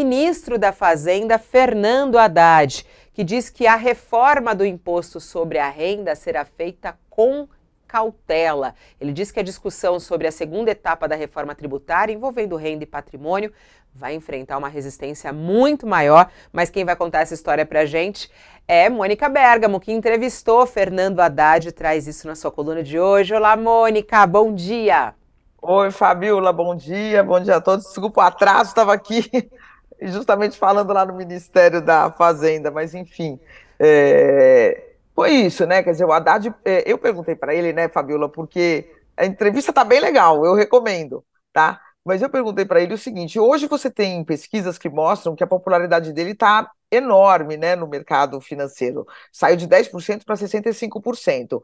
ministro da Fazenda, Fernando Haddad, que diz que a reforma do imposto sobre a renda será feita com cautela. Ele diz que a discussão sobre a segunda etapa da reforma tributária envolvendo renda e patrimônio vai enfrentar uma resistência muito maior, mas quem vai contar essa história para a gente é Mônica Bergamo, que entrevistou Fernando Haddad e traz isso na sua coluna de hoje. Olá, Mônica, bom dia. Oi, Fabiola, bom dia, bom dia a todos. Desculpa o atraso, estava aqui justamente falando lá no Ministério da Fazenda, mas enfim. É, foi isso, né? Quer dizer, o Haddad, é, eu perguntei para ele, né, Fabiola, porque a entrevista tá bem legal, eu recomendo, tá? Mas eu perguntei para ele o seguinte: hoje você tem pesquisas que mostram que a popularidade dele está enorme né, no mercado financeiro. Saiu de 10% para 65%.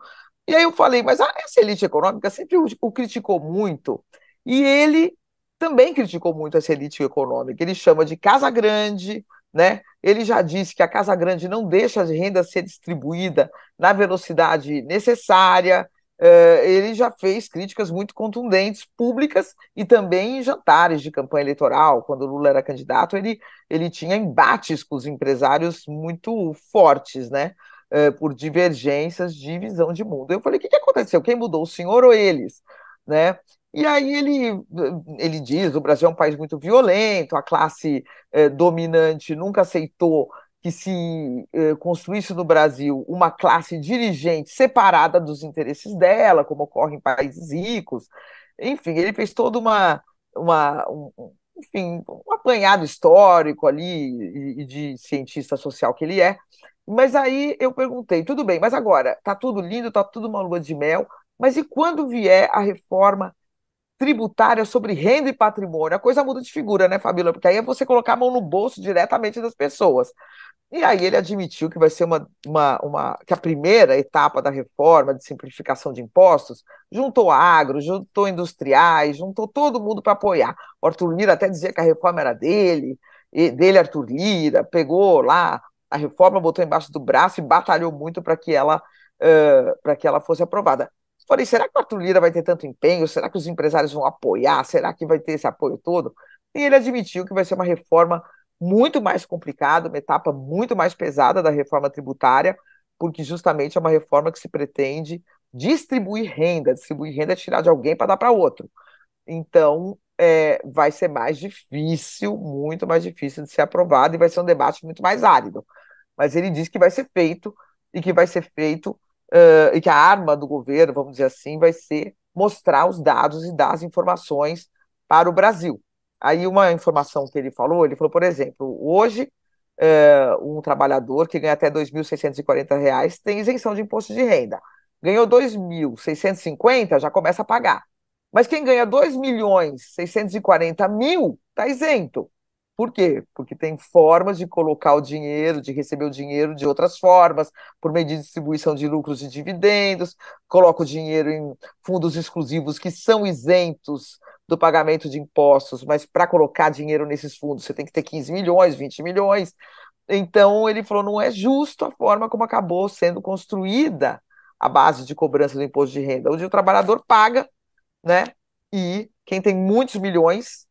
E aí eu falei, mas a, essa elite econômica sempre o, o criticou muito. E ele também criticou muito essa elite econômica. Ele chama de Casa Grande, né? Ele já disse que a Casa Grande não deixa as rendas ser distribuída na velocidade necessária. Eh, ele já fez críticas muito contundentes, públicas, e também em jantares de campanha eleitoral. Quando Lula era candidato, ele, ele tinha embates com os empresários muito fortes, né? Eh, por divergências de visão de mundo. Eu falei: o que, que aconteceu? Quem mudou, o senhor ou eles? Né? E aí ele, ele diz: o Brasil é um país muito violento, a classe eh, dominante nunca aceitou que se eh, construísse no Brasil uma classe dirigente separada dos interesses dela, como ocorre em países ricos. Enfim, ele fez toda uma. uma um, enfim, um apanhado histórico ali e de cientista social que ele é. Mas aí eu perguntei, tudo bem, mas agora tá tudo lindo, tá tudo uma lua de mel, mas e quando vier a reforma tributária sobre renda e patrimônio, a coisa muda de figura, né, Fabíola? Porque aí é você colocar a mão no bolso diretamente das pessoas. E aí ele admitiu que vai ser uma, uma, uma que a primeira etapa da reforma de simplificação de impostos juntou agro, juntou industriais, juntou todo mundo para apoiar. O Arthur Lira até dizia que a reforma era dele, dele Arthur Lira, pegou lá a reforma, botou embaixo do braço e batalhou muito para que ela uh, para que ela fosse aprovada. Falei, será que o Arthur Lira vai ter tanto empenho? Será que os empresários vão apoiar? Será que vai ter esse apoio todo? E ele admitiu que vai ser uma reforma muito mais complicada, uma etapa muito mais pesada da reforma tributária, porque justamente é uma reforma que se pretende distribuir renda. Distribuir renda é tirar de alguém para dar para outro. Então, é, vai ser mais difícil, muito mais difícil de ser aprovado e vai ser um debate muito mais árido. Mas ele diz que vai ser feito e que vai ser feito uh, e que a arma do governo, vamos dizer assim, vai ser mostrar os dados e dar as informações para o Brasil. Aí uma informação que ele falou, ele falou, por exemplo, hoje uh, um trabalhador que ganha até R$ 2.640 tem isenção de imposto de renda. Ganhou R$ 2.650, já começa a pagar. Mas quem ganha R$ milhões mil está isento. Por quê? Porque tem formas de colocar o dinheiro, de receber o dinheiro de outras formas, por meio de distribuição de lucros e dividendos, coloca o dinheiro em fundos exclusivos que são isentos do pagamento de impostos, mas para colocar dinheiro nesses fundos você tem que ter 15 milhões, 20 milhões. Então ele falou: não é justo a forma como acabou sendo construída a base de cobrança do imposto de renda, onde o trabalhador paga, né? E quem tem muitos milhões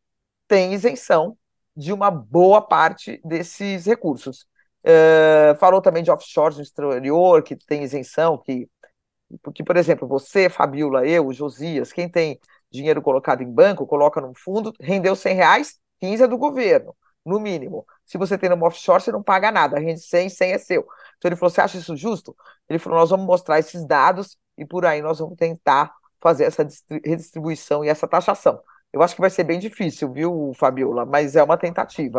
tem isenção de uma boa parte desses recursos. Uh, falou também de offshores no exterior, que tem isenção, que, que por exemplo, você, Fabiola, eu, Josias, quem tem dinheiro colocado em banco, coloca num fundo, rendeu 100 reais, 15 é do governo, no mínimo. Se você tem um offshore, você não paga nada, rende 100, 100 é seu. Então ele falou, você acha isso justo? Ele falou, nós vamos mostrar esses dados e por aí nós vamos tentar fazer essa redistribuição e essa taxação. Eu acho que vai ser bem difícil, viu, Fabiola? Mas é uma tentativa.